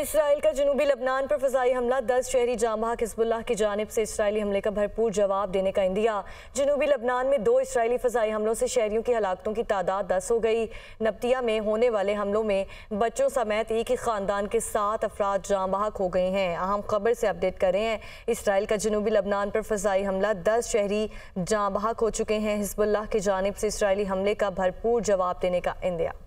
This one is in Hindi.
इसराइल का जनूबी लबनान पर फजाई हमला दस शहरी जामा हिजबुल्ला की जानब से इसराइली हमले का भरपूर जवाब देने का इंदिया जनूबी लबनान में दो इसराइली फजाई हमलों से शहरीों की हलाकतों की तादाद दस हो गई नपतिया में होने वाले हमलों में बच्चों समेत एक ही खानदान के सात अफराद जामबाक हो गए हैं अहम खबर से अपडेट कर रहे हैं इसराइल का जनूबी लबनान पर फजाई हमला दस शहरी जामबाक हो चुके हैं हिजबुल्लाह की जानब से इसराइली हमले का भरपूर जवाब देने का इंदिया